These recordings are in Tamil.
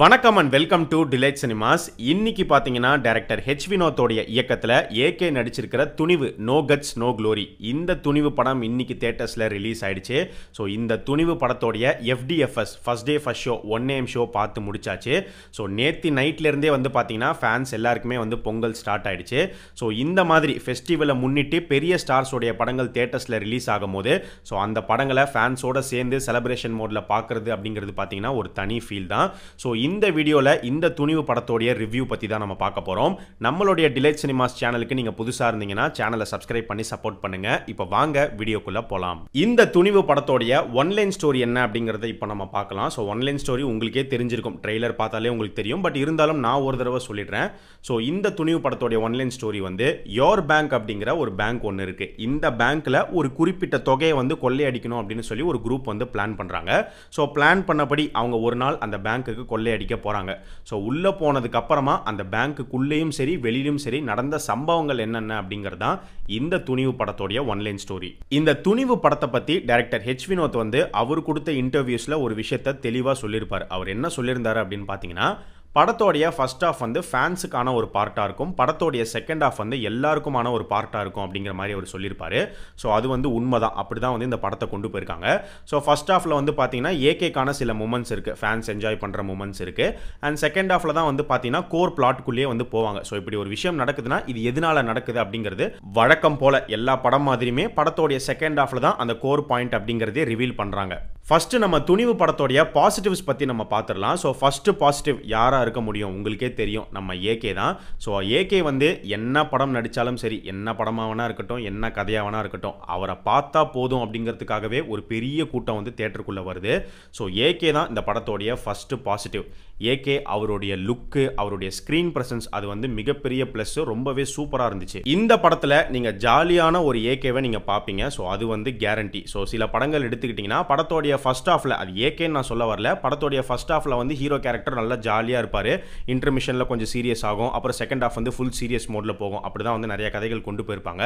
வணக்கம் and welcome to Delight Cinemas இன்னைக்கு பார்த்தீங்கன்னா டேரக்டர் ஹெச் வினோத்தோடைய இயக்கத்தில் ஏகே நடிச்சிருக்கிற Thunivu no guts no glory இந்த துணிவு படம் இன்னைக்கு தேட்டர்ஸில் ரிலீஸ் ஆயிடுச்சு ஸோ இந்த துணிவு படத்தோடைய FDFS first day first show one AM show பார்த்து முடிச்சாச்சு ஸோ நேற்று நைட்லேருந்தே வந்து பார்த்தீங்கன்னா ஃபேன்ஸ் எல்லாருக்குமே வந்து பொங்கல் ஸ்டார்ட் ஆயிடுச்சு ஸோ இந்த மாதிரி ஃபெஸ்டிவலை முன்னிட்டு பெரிய ஸ்டார்ஸோடைய படங்கள் தேட்டர்ஸில் ரிலீஸ் ஆகும் போது ஸோ அந்த படங்களை ஃபேன்ஸோடு சேர்ந்து செலப்ரேஷன் மோடில் பார்க்குறது அப்படிங்கிறது பார்த்தீங்கன்னா ஒரு தனி ஃபீல் தான் ஸோ இந்த வீடியோவில் இந்த துணிவு படத்தோடைய ரிவ்யூ பற்றி தான் நம்ம பார்க்க போகிறோம் நம்மளுடைய டிலேட் சினிமாஸ் சேனலுக்கு நீங்கள் புதுசாக இருந்தீங்கன்னா சேனலை சப்ஸ்கிரைப் பண்ணி சப்போர்ட் பண்ணுங்கள் இப்போ வாங்க வீடியோக்குள்ளே போகலாம் இந்த துணிவு படத்தோடைய ஒன்லைன் ஸ்டோரி என்ன அப்படிங்கிறத இப்போ நம்ம பார்க்கலாம் ஸோ ஒன்லைன் ஸ்டோரி உங்களுக்கே தெரிஞ்சிருக்கும் ட்ரெய்லர் பார்த்தாலே உங்களுக்கு தெரியும் பட் இருந்தாலும் நான் ஒரு தடவை சொல்லிடுறேன் ஸோ இந்த துணிவு படத்தோடைய ஒன்லைன் ஸ்டோரி வந்து யோர் பேங்க் அப்படிங்கிற ஒரு பேங்க் ஒன்று இருக்குது இந்த பேங்க்கில் ஒரு குறிப்பிட்ட தொகையை வந்து கொள்ளையடிக்கணும் அப்படின்னு சொல்லி ஒரு குரூப் வந்து பிளான் பண்ணுறாங்க ஸோ பிளான் பண்ணபடி அவங்க ஒரு நாள் அந்த பேங்க்குக்கு கொள்ளையடி அடிக்க போகிறாங்க ஸோ உள்ளே போனதுக்கப்புறமா அந்த பேங்க்குக்குள்ளேயும் சரி வெளியிலும் சரி நடந்த சம்பவங்கள் என்னென்ன அப்படிங்கிறது தான் இந்த துணிவு படத்தோடைய ஒன்லைன் ஸ்டோரி இந்த துணிவு படத்தை பற்றி டைரக்டர் ஹெச் வினோத் வந்து அவர் கொடுத்த இன்டர்வியூஸில் ஒரு விஷயத்த தெளிவாக சொல்லியிருப்பார் அவர் என்ன சொல்லியிருந்தார் அப்படின்னு பார்த்தீங்கன்னா படத்தோடைய ஃபஸ்ட் ஆஃப் வந்து ஃபேன்ஸுக்கான ஒரு பார்ட்டாக இருக்கும் படத்தோடைய செகண்ட் ஆஃப் வந்து எல்லாருக்குமான ஒரு பார்ட்டாக இருக்கும் அப்படிங்கிற மாதிரி அவர் சொல்லியிருப்பார் ஸோ அது வந்து உண்மை தான் அப்படி தான் வந்து இந்த படத்தை கொண்டு போயிருக்காங்க ஸோ ஃபஸ்ட் ஆஃபில் வந்து பார்த்தீங்கன்னா ஏகேக்கான சில மூமெண்ட்ஸ் இருக்குது ஃபேன்ஸ் என்ஜாய் பண்ணுற மூமெண்ட்ஸ் இருக்குது அண்ட் செகண்ட் ஆஃபில் தான் வந்து பார்த்தீங்கன்னா கோர் பிளாட்குள்ளேயே வந்து போவாங்க ஸோ இப்படி ஒரு விஷயம் நடக்குதுன்னா இது எதனால் நடக்குது அப்படிங்கிறது வழக்கம் போல் எல்லா படம் மாதிரியுமே படத்தோடைய செகண்ட் ஆஃபில் தான் அந்த கோர் பாயிண்ட் அப்படிங்கிறதே ரிவீல் பண்ணுறாங்க ஃபஸ்ட்டு நம்ம துணிவு படத்தோடைய பாசிட்டிவ்ஸ் பற்றி நம்ம பார்த்துடலாம் ஸோ ஃபஸ்ட்டு பாசிட்டிவ் யாராக இருக்க முடியும் உங்களுக்கே தெரியும் நம்ம ஏகே தான் ஸோ ஏகே வந்து என்ன படம் நடித்தாலும் சரி என்ன படமாக வேணா இருக்கட்டும் என்ன கதையாக வேணா இருக்கட்டும் அவரை பார்த்தா போதும் அப்படிங்கிறதுக்காகவே ஒரு பெரிய கூட்டம் வந்து தேட்டருக்குள்ளே வருது ஸோ ஏகே தான் இந்த படத்தோடைய ஃபஸ்ட்டு பாசிட்டிவ் ஏகே அவருடைய லுக்கு அவருடைய ஸ்க்ரீன் ப்ரெசன்ஸ் அது வந்து மிகப்பெரிய ப்ளஸ் ரொம்பவே சூப்பராக இருந்துச்சு இந்த படத்தில் நீங்கள் ஜாலியான ஒரு ஏகேவை நீங்கள் பார்ப்பீங்க ஸோ அது வந்து கேரண்டி ஸோ சில படங்கள் எடுத்துக்கிட்டிங்கன்னா படத்தோடைய ஃபஸ்ட் ஹாஃபில் அது ஏகேன்னு நான் சொல்ல வரல படத்தோடைய ஃபஸ்ட் ஹாஃபில் வந்து ஹீரோ கேரக்டர் நல்லா ஜாலியாக இருப்பார் இன்டர்மிஷனில் கொஞ்சம் சீரியஸ் ஆகும் அப்புறம் செகண்ட் ஆஃப் வந்து ஃபுல் சீரியஸ் மோடில் போகும் அப்படி தான் வந்து நிறைய கதைகள் கொண்டு போயிருப்பாங்க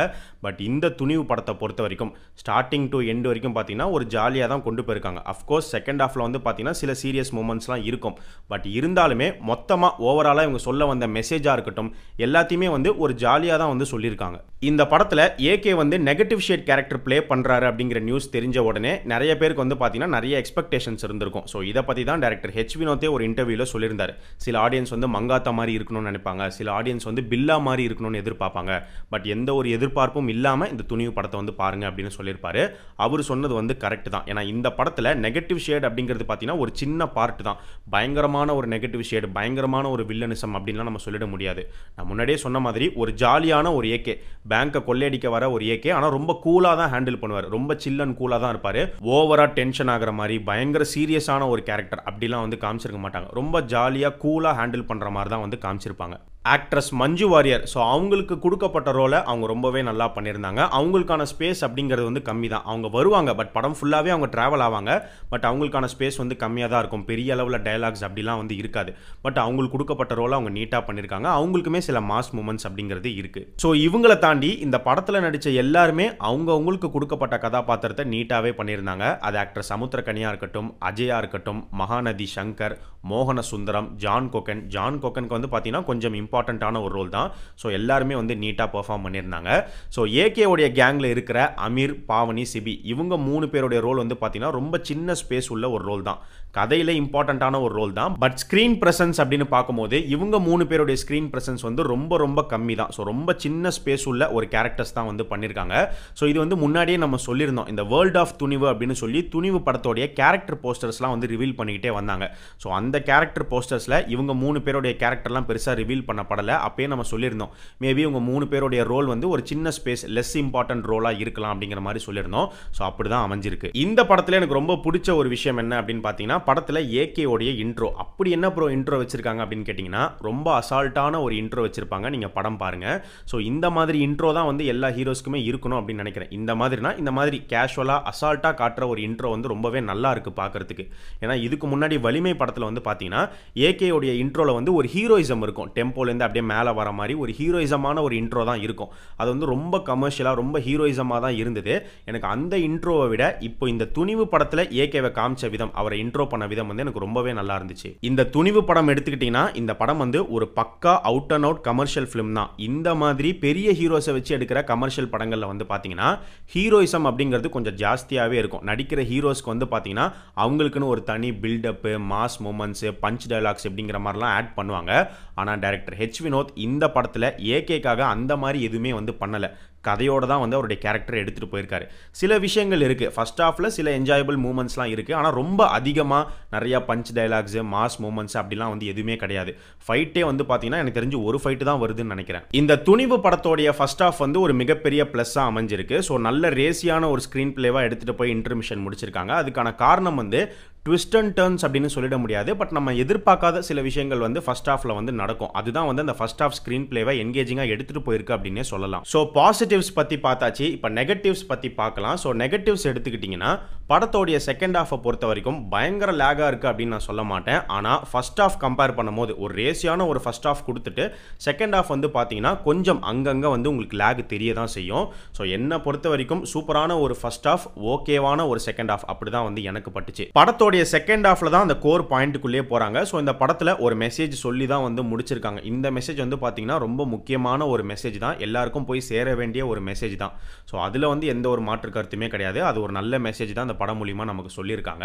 பட் இந்த துணிவு படத்தை பொறுத்த வரைக்கும் ஸ்டார்டிங் டு எண்டு வரைக்கும் பார்த்தீங்கன்னா ஒரு ஜாலியாக தான் கொண்டு போயிருக்காங்க அஃப்கோர்ஸ் செகண்ட் ஹாஃபில் வந்து பார்த்தீங்கன்னா சில சீரியஸ் மூமெண்ட்ஸ்லாம் இருக்கும் பட் இருந்தாலுமே மொத்தமாக ஓவராலாக இவங்க சொல்ல வந்த மெசேஜாக இருக்கட்டும் எல்லாத்தையுமே வந்து ஒரு ஜாலியாக தான் வந்து சொல்லியிருக்காங்க இந்த படத்தில் ஏகே வந்து நெகட்டிவ் ஷேட் கேரக்டர் ப்ளே பண்ணுறாரு அப்படிங்கிற நியூஸ் தெரிஞ்ச உடனே நிறைய பேருக்கு வந்து பார்த்தீங்கன்னா நிறைய எக்ஸ்பெக்டேஷன்ஸ் இருந்திருக்கும் ஸோ இதை பற்றி தான் டேரக்டர் ஹெச் வினோத்தே ஒரு இன்டர்வியூவில் சொல்லியிருந்தார் சில ஆடியன்ஸ் வந்து மங்காத்தா மாதிரி இருக்கணும்னு நினைப்பாங்க சில ஆடியன்ஸ் வந்து பில்லா மாதிரி இருக்கணும்னு எதிர்பார்ப்பாங்க பட் எந்த ஒரு எதிர்பார்ப்பும் இல்லாமல் இந்த துணிவு படத்தை வந்து பாருங்கள் அப்படின்னு சொல்லியிருப்பாரு அவர் சொன்னது வந்து கரெக்ட் தான் ஏன்னா இந்த படத்தில் நெகட்டிவ் ஷேட் அப்படிங்கிறது பார்த்தீங்கன்னா ஒரு சின்ன பார்ட் தான் பயங்கரமான ஒரு நெகட்டிவ் ஷேட் பயங்கரமான ஒரு வில்லனிசம் அப்படின்லாம் நம்ம சொல்லிட முடியாது நான் முன்னாடியே சொன்ன மாதிரி ஒரு ஜாலியான ஒரு ஏகே பேங்க்கை கொள்ளையடிக்க வர ஒரு ஏகே ஆனால் ரொம்ப கூலாக தான் ஹேண்டில் பண்ணுவார் ரொம்ப சில்லன் கூலாக தான் இருப்பார் ஓவராக டென்ஷன் டென்ஷன் ஆகிற மாதிரி பயங்கர சீரியஸான ஒரு கேரக்டர் அப்படிலாம் வந்து காமிச்சிருக்க மாட்டாங்க ரொம்ப ஜாலியாக கூலாக ஹேண்டில் பண்ணுற மாதிரி தான் வந்து காமிச்சிருப்பாங்க ஆக்ட்ரஸ் மஞ்சு வாரியர் ஸோ அவங்களுக்கு கொடுக்கப்பட்ட ரோலை அவங்க ரொம்பவே நல்லா பண்ணியிருந்தாங்க அவங்களுக்கான ஸ்பேஸ் அப்படிங்கிறது வந்து கம்மி தான் அவங்க வருவாங்க பட் படம் ஃபுல்லாகவே அவங்க ட்ராவல் ஆவாங்க பட் அவங்களுக்கான ஸ்பேஸ் வந்து கம்மியாக தான் இருக்கும் பெரிய அளவில் டைலாக்ஸ் அப்படிலாம் வந்து இருக்காது பட் அவங்களுக்கு கொடுக்கப்பட்ட ரோலை அவங்க நீட்டாக பண்ணியிருக்காங்க அவங்களுக்குமே சில மாஸ் மூமெண்ட்ஸ் அப்படிங்கிறது இருக்குது ஸோ இவங்களை தாண்டி இந்த படத்தில் நடித்த எல்லாருமே அவங்க அவங்களுக்கு கொடுக்கப்பட்ட கதாபாத்திரத்தை நீட்டாகவே பண்ணியிருந்தாங்க அது ஆக்டர் சமுத்திரக்கனியாக இருக்கட்டும் அஜயா இருக்கட்டும் மகாநதி சங்கர் மோகன சுந்தரம் ஜான் கோக்கன் ஜான் கோகனுக்கு வந்து பார்த்தீங்கன்னா கொஞ்சம் இம்பார்ட்டன்ட் இம்பார்ட்டண்ட்டான ஒரு ரோல் தான் ஸோ எல்லாருமே வந்து நீட்டாக பர்ஃபார்ம் பண்ணியிருந்தாங்க ஸோ ஏகேவுடைய கேங்கில் இருக்கிற அமீர் பாவனி சிபி இவங்க மூணு பேருடைய ரோல் வந்து பார்த்தீங்கன்னா ரொம்ப சின்ன ஸ்பேஸ் உள்ள ஒரு ரோல் தான் கதையில் இம்பார்ட்டண்ட்டான ஒரு ரோல் தான் பட் ஸ்க்ரீன் ப்ரெசன்ஸ் அப்படின்னு பார்க்கும்போது இவங்க மூணு பேருடைய ஸ்க்ரீன் பிரசன்ஸ் வந்து ரொம்ப ரொம்ப கம்மி தான் ஸோ ரொம்ப சின்ன ஸ்பேஸ் உள்ள ஒரு கேரக்டர்ஸ் தான் வந்து பண்ணியிருக்காங்க ஸோ இது வந்து முன்னாடியே நம்ம சொல்லியிருந்தோம் இந்த வேர்ல்ட் ஆஃப் துணிவு அப்படின்னு சொல்லி துணிவு படத்தோடைய கேரக்டர் போஸ்டர்ஸ்லாம் வந்து ரிவீல் பண்ணிக்கிட்டே வந்தாங்க ஸோ அந்த கேரக்டர் போஸ்டர்ஸில் இவங்க மூணு பேருடைய கேரக்டர்லாம் பெருசாக ரிவீல் பண்ணப்படலை அப்பயே நம்ம சொல்லியிருந்தோம் மேபி இவங்க மூணு பேருடைய ரோல் வந்து ஒரு சின்ன ஸ்பேஸ் லெஸ் இம்பார்ட்டன்ட் ரோலாக இருக்கலாம் அப்படிங்கிற மாதிரி சொல்லியிருந்தோம் ஸோ அப்படி தான் அமைஞ்சிருக்கு இந்த படத்தில் எனக்கு ரொம்ப பிடிச்ச ஒரு விஷயம் என்ன அப்படின்னு பார்த்தீங்கன்னா படத்தில் ஏகேவோடைய இன்ட்ரோ அப்படி என்ன ப்ரோ இன்ட்ரோ வச்சுருக்காங்க அப்படின்னு கேட்டிங்கன்னா ரொம்ப அசால்ட்டான ஒரு இன்ட்ரோ வச்சுருப்பாங்க நீங்கள் படம் பாருங்கள் ஸோ இந்த மாதிரி இன்ட்ரோ தான் வந்து எல்லா ஹீரோஸ்க்குமே இருக்கணும் அப்படின்னு நினைக்கிறேன் இந்த மாதிரினா இந்த மாதிரி கேஷுவலாக அசால்ட்டாக காட்டுற ஒரு இன்ட்ரோ வந்து ரொம்பவே நல்லா இருக்குது பார்க்குறதுக்கு ஏன்னா இதுக்கு முன்னாடி வலிமை படத்தில் வந்து பார்த்தீங்கன்னா ஏகேவுடைய இன்ட்ரோவில் வந்து ஒரு ஹீரோயிசம் இருக்கும் டெம்போலேருந்து அப்படியே மேலே வர மாதிரி ஒரு ஹீரோயிசமான ஒரு இன்ட்ரோ தான் இருக்கும் அது வந்து ரொம்ப கமர்ஷியலாக ரொம்ப ஹீரோயிசமாக தான் இருந்தது எனக்கு அந்த இன்ட்ரோவை விட இப்போ இந்த துணிவு படத்தில் ஏகேவை காமிச்ச விதம் அவரை இன்ட்ரோ பண்ண விதம் வந்து எனக்கு ரொம்பவே நல்லா இருந்துச்சு இந்த துணிவு படம் எடுத்துக்கிட்டிங்கன்னா இந்த படம் வந்து ஒரு பக்கா out and out commercial film தான் இந்த மாதிரி பெரிய ஹீரோஸை வச்சு எடுக்கிற கமர்ஷியல் படங்களில் வந்து பார்த்தீங்கன்னா ஹீரோயிசம் அப்படிங்கிறது கொஞ்சம் ஜாஸ்தியாகவே இருக்கும் நடிக்கிற ஹீரோஸ்க்கு வந்து பார்த்தீங்கன்னா அவங்களுக்குன்னு ஒரு தனி buildup mass moments punch dialogues அப்படிங்கிற மாதிரிலாம் ஆட் பண்ணுவாங்க ஆனால் டேரக்டர் ஹெச் வினோத் இந்த படத்தில் ஏகேக்காக அந்த மாதிரி எதுவுமே வந்து பண்ணலை கதையோடு தான் வந்து அவருடைய கேரக்டர் எடுத்துகிட்டு போயிருக்காரு சில விஷயங்கள் இருக்குது ஃபஸ்ட் ஆஃபில் சில என்ஜாயபிள் மூமெண்ட்ஸ்லாம் இருக்குது ஆனால் ரொம்ப அதிகமாக நிறையா பஞ்ச் டைலாக்ஸு மாஸ் மூமெண்ட்ஸ் அப்படிலாம் வந்து எதுவுமே கிடையாது ஃபைட்டே வந்து பார்த்தீங்கன்னா எனக்கு தெரிஞ்சு ஒரு ஃபைட்டு தான் வருதுன்னு நினைக்கிறேன் இந்த துணிவு படத்தோடைய ஃபஸ்ட் ஆஃப் வந்து ஒரு மிகப்பெரிய ப்ளஸ்ஸாக அமைஞ்சிருக்கு ஸோ நல்ல ரேசியான ஒரு ஸ்க்ரீன் பிளேவாக எடுத்துகிட்டு போய் இன்டர்மிஷன் முடிச்சிருக்காங்க அதுக்கான காரணம் வந்து ட்விஸ்ட் அண்ட் டர்ன்ஸ் அப்படின்னு சொல்லிட முடியாது பட் நம்ம எதிர்பார்க்காத சில விஷயங்கள் வந்து ஃபஸ்ட் ஹாஃபில் வந்து நடக்கும் அதுதான் வந்து அந்த ஃபஸ்ட் ஹாஃப் ஸ்க்ரீன் பிளேவை என்கேஜிங்காக எடுத்துகிட்டு போயிருக்கு அப்படின்னே சொல்லலாம் ஸோ பாசிட்டிவ்ஸ் பற்றி பார்த்தாச்சு இப்போ நெகட்டிவ்ஸ் பற்றி பார்க்கலாம் ஸோ நெகட்டிவ்ஸ் எடுத்துக்கிட்டிங்கன்னா படத்தோடைய செகண்ட் ஹாஃபை பொறுத்த வரைக்கும் பயங்கர லேகாக இருக்குது அப்படின்னு நான் சொல்ல மாட்டேன் ஆனால் ஃபஸ்ட் ஹாஃப் கம்பேர் பண்ணும்போது ஒரு ரேசியான ஒரு ஃபஸ்ட் ஹாஃப் கொடுத்துட்டு செகண்ட் ஹாஃப் வந்து பார்த்தீங்கன்னா கொஞ்சம் அங்கங்கே வந்து உங்களுக்கு லேக் தெரிய தான் செய்யும் ஸோ என்னை பொறுத்த வரைக்கும் சூப்பரான ஒரு ஃபஸ்ட் ஹாஃப் ஓகேவான ஒரு செகண்ட் ஹாஃப் அப்படி தான் வந்து எனக்கு பட்டுச்சு படத்தோட படத்துடைய செகண்ட் ஹாஃபில் தான் அந்த கோர் பாயிண்ட்டுக்குள்ளேயே போகிறாங்க ஸோ இந்த படத்தில் ஒரு மெசேஜ் சொல்லி தான் வந்து முடிச்சிருக்காங்க இந்த மெசேஜ் வந்து பார்த்திங்கன்னா ரொம்ப முக்கியமான ஒரு மெசேஜ் தான் எல்லாருக்கும் போய் சேர வேண்டிய ஒரு மெசேஜ் தான் ஸோ அதில் வந்து எந்த ஒரு மாற்று கருத்துமே கிடையாது அது ஒரு நல்ல மெசேஜ் தான் அந்த படம் மூலிமா நமக்கு சொல்லியிருக்காங்க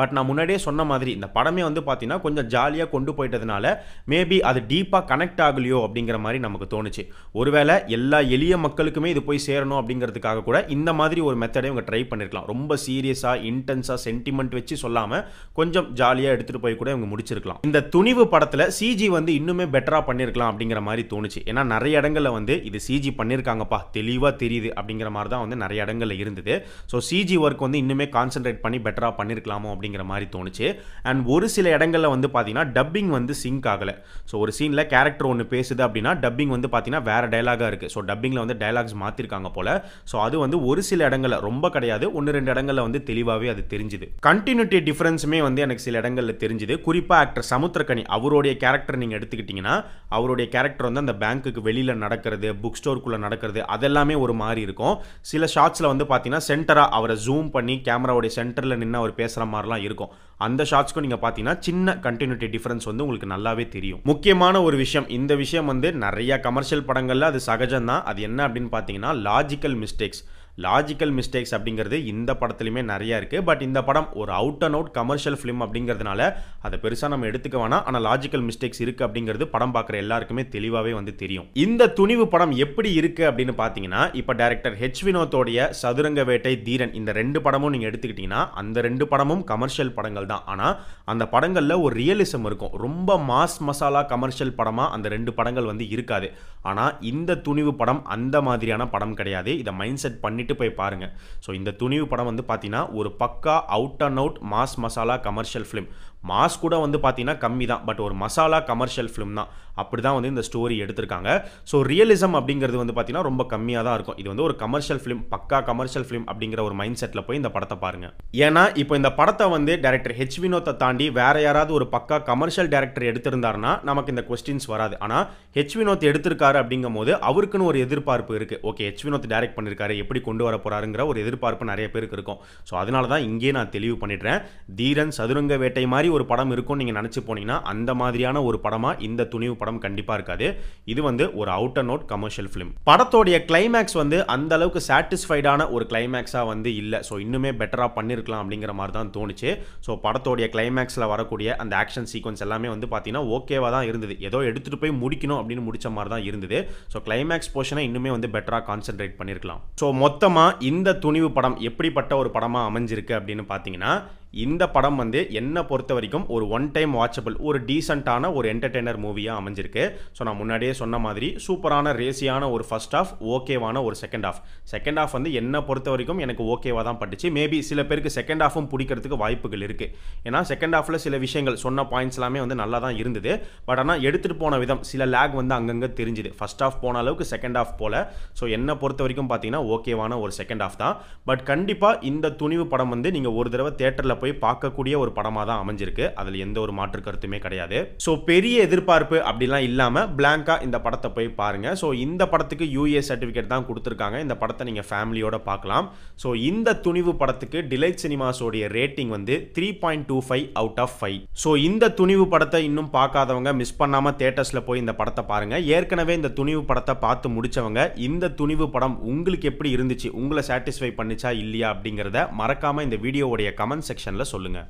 பட் நான் முன்னாடியே சொன்ன மாதிரி இந்த படமே வந்து பார்த்திங்கன்னா கொஞ்சம் ஜாலியாக கொண்டு போயிட்டதுனால மேபி அது டீப்பாக கனெக்ட் ஆகலையோ அப்படிங்கிற மாதிரி நமக்கு தோணுச்சு ஒருவேளை எல்லா எளிய மக்களுக்குமே இது போய் சேரணும் அப்படிங்கிறதுக்காக கூட இந்த மாதிரி ஒரு மெத்தடை இவங்க ட்ரை பண்ணியிருக்கலாம் ரொம்ப சீரியஸாக இன்டென்ஸாக சென்டிமெண்ட் வச்சு சொல்லாமல் இல்லாமல் கொஞ்சம் ஜாலியாக எடுத்துகிட்டு போய் கூட இவங்க முடிச்சிருக்கலாம் இந்த துணிவு படத்தில் சிஜி வந்து இன்னுமே பெட்டராக பண்ணியிருக்கலாம் அப்படிங்கிற மாதிரி தோணுச்சு ஏன்னா நிறைய இடங்களில் வந்து இது சிஜி பண்ணியிருக்காங்கப்பா தெளிவாக தெரியுது அப்படிங்கிற மாதிரி தான் வந்து நிறைய இடங்களில் இருந்தது ஸோ சிஜி ஒர்க் வந்து இன்னுமே கான்சென்ட்ரேட் பண்ணி பெட்டராக பண்ணியிருக்கலாமோ அப்படிங்கிற மாதிரி தோணுச்சு அண்ட் ஒரு சில இடங்களில் வந்து பார்த்தீங்கன்னா டப்பிங் வந்து சிங்க் ஆகலை ஸோ ஒரு சீனில் கேரக்டர் ஒன்று பேசுது அப்படின்னா டப்பிங் வந்து பார்த்தீங்கன்னா வேறு டைலாகாக இருக்குது ஸோ டப்பிங்கில் வந்து டைலாக்ஸ் மாற்றிருக்காங்க போல் ஸோ அது வந்து ஒரு சில இடங்களில் ரொம்ப கிடையாது ஒன்று ரெண்டு இடங்களில் வந்து தெளிவாகவே அது தெரிஞ்சுது கண்டினியூட்டி டிஃப்ரென்ஸுமே வந்து எனக்கு சில இடங்களில் தெரிஞ்சுது குறிப்பாக ஆக்டர் சமுத்திரக்கனி அவருடைய கேரக்டர் நீங்கள் எடுத்துக்கிட்டிங்கன்னா அவருடைய கேரக்டர் வந்து அந்த பேங்க்குக்கு வெளியில் நடக்கிறது புக் ஸ்டோருக்குள்ளே நடக்கிறது அதெல்லாமே ஒரு மாதிரி இருக்கும் சில ஷார்ட்ஸில் வந்து பார்த்தீங்கன்னா சென்டராக அவரை ஜூம் பண்ணி கேமராவுடைய சென்டரில் நின்று அவர் பேசுகிற மாதிரிலாம் இருக்கும் அந்த ஷார்ட்ஸ்க்கும் நீங்கள் பார்த்தீங்கன்னா சின்ன கண்டினியூட்டி டிஃப்ரென்ஸ் வந்து உங்களுக்கு நல்லாவே தெரியும் முக்கியமான ஒரு விஷயம் இந்த விஷயம் வந்து நிறையா கமர்ஷியல் படங்களில் அது சகஜம்தான் அது என்ன அப்படின்னு பார்த்தீங்கன்னா லாஜிக்கல் மிஸ்டேக்ஸ் லாஜிக்கல் மிஸ்டேக்ஸ் அப்படிங்கிறது இந்த படத்துலையுமே நிறையா இருக்குது பட் இந்த படம் ஒரு out and out commercial film அப்படிங்கிறதுனால அதை பெருசாக நம்ம எடுத்துக்க வேணாம் ஆனால் லாஜிக்கல் மிஸ்டேக்ஸ் இருக்குது அப்படிங்கிறது படம் பார்க்குற எல்லாருக்குமே தெளிவாகவே வந்து தெரியும் இந்த துணிவு படம் எப்படி இருக்குது அப்படின்னு பார்த்தீங்கன்னா இப்போ டேரக்டர் ஹெச் வினோத்தோடைய சதுரங்க வேட்டை தீரன் இந்த ரெண்டு படமும் நீங்கள் எடுத்துக்கிட்டிங்கன்னா அந்த ரெண்டு படமும் கமர்ஷியல் படங்கள் தான் ஆனால் அந்த படங்களில் ஒரு ரியலிசம் இருக்கும் ரொம்ப மாஸ் மசாலா கமர்ஷியல் படமாக அந்த ரெண்டு படங்கள் வந்து இருக்காது ஆனால் இந்த துணிவு படம் அந்த மாதிரியான படம் கிடையாது இதை மைண்ட் செட் பண்ணி பண்ணிட்டு போய் பாருங்க ஸோ இந்த துணிவு படம் வந்து பார்த்தீங்கன்னா ஒரு பக்கா out and out mass masala commercial film mass கூட வந்து பார்த்தீங்கன்னா கம்மி தான் பட் ஒரு மசாலா கமர்ஷியல் ஃபிலிம் தான் அப்படி தான் வந்து இந்த ஸ்டோரி எடுத்திருக்காங்க ஸோ ரியலிசம் அப்படிங்கிறது வந்து பார்த்தீங்கன்னா ரொம்ப கம்மியாக தான் இருக்கும் இது வந்து ஒரு கமர்ஷியல் ஃபிலிம் பக்கா கமர்ஷியல் ஃபிலிம் அப்படிங்கிற ஒரு மைண்ட் செட்டில் போய் இந்த படத்தை பாருங்கள் ஏன்னா இப்போ இந்த படத்தை வந்து டேரக்டர் ஹெச் வினோத்தை தாண்டி வேற யாராவது ஒரு பக்கா கமர்ஷியல் டேரக்டர் எடுத்திருந்தாருன்னா நமக்கு இந்த கொஸ்டின்ஸ் வராது ஆனால் ஹெச் வினோத் எடுத்திருக்காரு அப்படிங்கும் போது அவருக்குன்னு ஒரு எதிர்பார்ப்பு இருக்குது ஓகே ஹெச் வினோத் டேரக்ட் பண்ணியிருக்காரு எப்படி கொண்டு வர போகிறாருங்கிற ஒரு எதிர்பார்ப்பு நிறைய பேருக்கு இருக்கும் ஸோ அதனால தான் இங்கே நான் தெளிவு பண்ணிடுறேன் தீரன் சதுரங்க வேட்டை மாதிரி ஒரு படம் இருக்கும்னு நீங்கள் நினச்சி போனீங்கன்னா அந்த மாதிரியான ஒரு படமாக இந்த துணிவு படம் கண்டிப்பாக இருக்காது இது வந்து ஒரு out and out commercial film படத்தோடைய கிளைமேக்ஸ் வந்து அந்த அளவுக்கு சாட்டிஸ்ஃபைடான ஒரு கிளைமேக்ஸாக வந்து இல்லை ஸோ இன்னுமே பெட்டராக பண்ணியிருக்கலாம் அப்படிங்கிற மாதிரி தான் தோணுச்சு ஸோ படத்தோடைய கிளைமேக்ஸில் வரக்கூடிய அந்த ஆக்ஷன் சீக்வன்ஸ் எல்லாமே வந்து பார்த்தீங்கன்னா ஓகேவாக தான் இருந்தது ஏதோ எடுத்துகிட்டு போய் முடிக்கணும் அப்படின்னு முடிச்ச மாதிரி தான் இருந்தது ஸோ கிளைமேக்ஸ் போர்ஷனை இன்னுமே வந்து பெட்டராக கான்சென்ட்ரேட் பண்ணியிருக்கலாம் ஸோ மொத்தமாக இந்த துணிவு படம் எப்படிப்பட்ட ஒரு படமாக அமைஞ்சிருக்கு அப்படின்னு பார்த்தீங்கன்னா இந்த படம் வந்து என்னை பொறுத்த வரைக்கும் ஒரு ஒன் டைம் வாட்சபிள் ஒரு டீசெண்டான ஒரு என்டர்டெய்னர் மூவியாக அமைஞ்சிருக்கு ஸோ நான் முன்னாடியே சொன்ன மாதிரி சூப்பரான ரேசியான ஒரு ஃபஸ்ட் ஆஃப் ஓகேவான ஒரு செகண்ட் ஆஃப் செகண்ட் ஆஃப் வந்து என்னை பொறுத்த வரைக்கும் எனக்கு ஓகேவாக தான் பட்டுச்சு மேபி சில பேருக்கு செகண்ட் ஆஃபும் பிடிக்கிறதுக்கு வாய்ப்புகள் இருக்குது ஏன்னா செகண்ட் ஆஃபில் சில விஷயங்கள் சொன்ன பாயிண்ட்ஸ் எல்லாமே வந்து நல்லா தான் இருந்தது பட் ஆனால் எடுத்துகிட்டு போன விதம் சில லேக் வந்து அங்கங்கே தெரிஞ்சுது ஃபஸ்ட் ஆஃப் போன அளவுக்கு செகண்ட் ஆஃப் போல் ஸோ என்னை பொறுத்த வரைக்கும் பார்த்தீங்கன்னா ஓகேவான ஒரு செகண்ட் ஆஃப் தான் பட் கண்டிப்பாக இந்த துணிவு படம் வந்து நீங்கள் ஒரு தடவை தேட்டரில் போய் போய் பார்க்கக்கூடிய ஒரு படமாக தான் அமைஞ்சிருக்கு அதில் எந்த ஒரு மாற்று கருத்துமே கிடையாது ஸோ பெரிய எதிர்பார்ப்பு அப்படிலாம் இல்லாமல் பிளாங்காக இந்த படத்தை போய் பாருங்கள் ஸோ இந்த படத்துக்கு யூஏ சர்டிஃபிகேட் e தான் கொடுத்துருக்காங்க இந்த படத்தை நீங்கள் ஃபேமிலியோட பார்க்கலாம் ஸோ இந்த துணிவு படத்துக்கு டிலைட் சினிமாஸோடைய ரேட்டிங் வந்து three point two five out of five so இந்த துணிவு படத்தை இன்னும் பார்க்காதவங்க மிஸ் பண்ணாமல் தேட்டர்ஸில் போய் இந்த படத்தை பாருங்கள் ஏற்கனவே இந்த துணிவு படத்தை பார்த்து முடித்தவங்க இந்த துணிவு படம் உங்களுக்கு எப்படி இருந்துச்சு உங்களை சாட்டிஸ்ஃபை பண்ணிச்சா இல்லையா அப்படிங்கிறத மறக்காமல் இந்த வீடியோவுடைய கமெண்ட் செக்ஷன் செக்ஷனில் சொல்லுங்கள்